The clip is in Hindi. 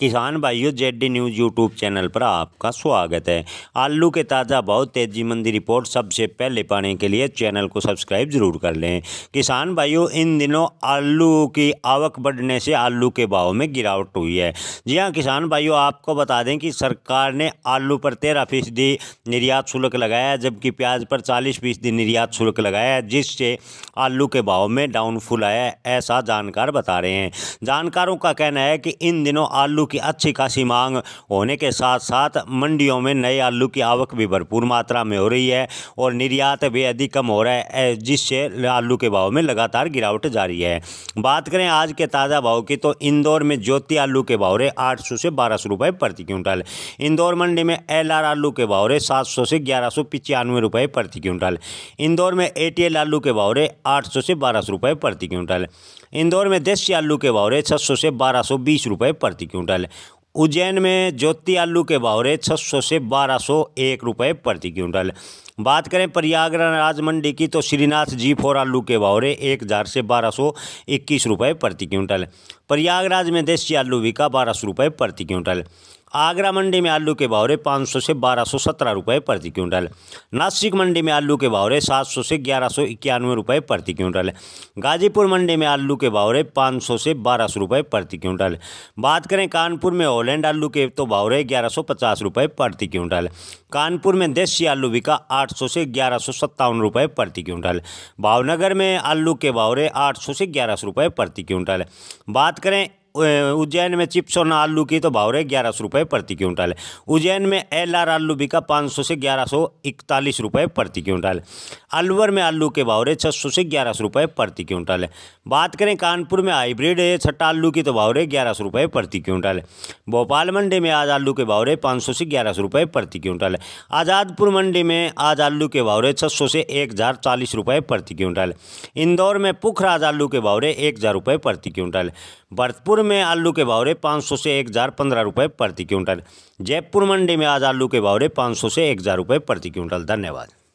किसान भाइयों Z D news YouTube channel पर आपका स्वागत है आलू के ताज़ा बहुत तेजी मंदी रिपोर्ट सबसे पहले पाने के लिए चैनल को सब्सक्राइब जरूर कर लें किसान भाइयों इन दिनों आलू की आवक बढ़ने से आलू के भाव में गिरावट हुई है जी हाँ किसान भाइयों आपको बता दें कि सरकार ने आलू पर तेरह फीसदी निर्यात शुल्क लगाया जबकि प्याज पर चालीस फीसदी निर्यात शुल्क लगाया जिससे आलू के भाव में डाउनफुल आया ऐसा जानकार बता रहे हैं जानकारों का कहना है कि इन दिनों आलू की अच्छी खासी मांग होने के साथ साथ मंडियों में नए आलू की आवक भी भरपूर मात्रा में हो रही है और निर्यात भी अधिक कम हो रहा है जिससे आलू के भाव में लगातार गिरावट जारी है बात करें आज के ताज़ा भाव की तो इंदौर में ज्योति आलू के भाव रहे आठ सौ से बारह सौ प्रति क्विंटल इंदौर मंडी में एल आर आलू के भाव रहे सात सौ से ग्यारह सौ पचानवे प्रति क्विंटल इंदौर में ए आलू के भाव रहे आठ सौ से बारह सौ प्रति क्विंटल इंदौर में देसी आलू के भाव रहे छः सौ से बारह सौ बीस रुपए प्रति क्विंटल क्विंटल उज्जैन में ज्योति आलू के भाव रहे छः से बारह सौ एक रुपये प्रति क्विंटल बात करें प्रयागराज मंडी की तो श्रीनाथ जी फोर आलू के भाव रहे एक हज़ार से बारह सौ इक्कीस रुपये प्रति क्विंटल प्रयागराज में देसी आलू बिका बारह सौ रुपये प्रति क्विंटल आगरा मंडी में आलू के भाव रहे पाँच सौ से बारह सौ सत्रह रुपये प्रति क्विंटल नासिक मंडी में आलू के भाव रहे सात सौ से ग्यारह सौ इक्यानवे रुपये प्रति क्विंटल गाजीपुर मंडी में आलू के भाव रहे पाँच सौ से बारह सौ रुपये प्रति क्विंटल बात करें कानपुर में ओलैंड आलू के तो भाव रहे ग्यारह सौ पचास रुपये प्रति क्विंटल कानपुर में देसी आलू बिका आठ सौ से ग्यारह सौ सत्तावन रुपये प्रति क्विंटल भावनगर में आलू के भाव रहे आठ सौ से ग्यारह सौ रुपये प्रति क्विंटल बात करें उज्जैन में चिप्स और आलू की तो भाव रहे ग्यारह सौ रुपये प्रति क्विंटल है उज्जैन में एल आर आलू बिका पाँच सौ से ग्यारह सौ इकतालीस रुपये प्रति क्विंटल अलवर में आलू के भाव रहे छः सौ से ग्यारह सौ रुपये प्रति क्विंटल है बात करें कानपुर में हाईब्रिड है छट्टा आलू की तो भाव रहे ग्यारह सौ रुपये प्रति क्विंटल है भोपाल मंडी में आज आलू के भाव रहे पाँच सौ से ग्यारह सौ रुपये प्रति क्विंटल है आज़ादपुर मंडी में आज आलू के भाव रहे छः सौ से एक हज़ार चालीस रुपये प्रति क्विंटल इंदौर में पुखराज आलू के भाव रहे एक हज़ार रुपये प्रति क्विंटल भरतपुर में आलू के भाव रहे पाँच सौ से एक हज़ार पंद्रह रुपये प्रति क्विंटल जयपुर मंडी में आज आलू के भाव रहे पाँच सौ से एक हज़ार रुपये प्रति क्विंटल धन्यवाद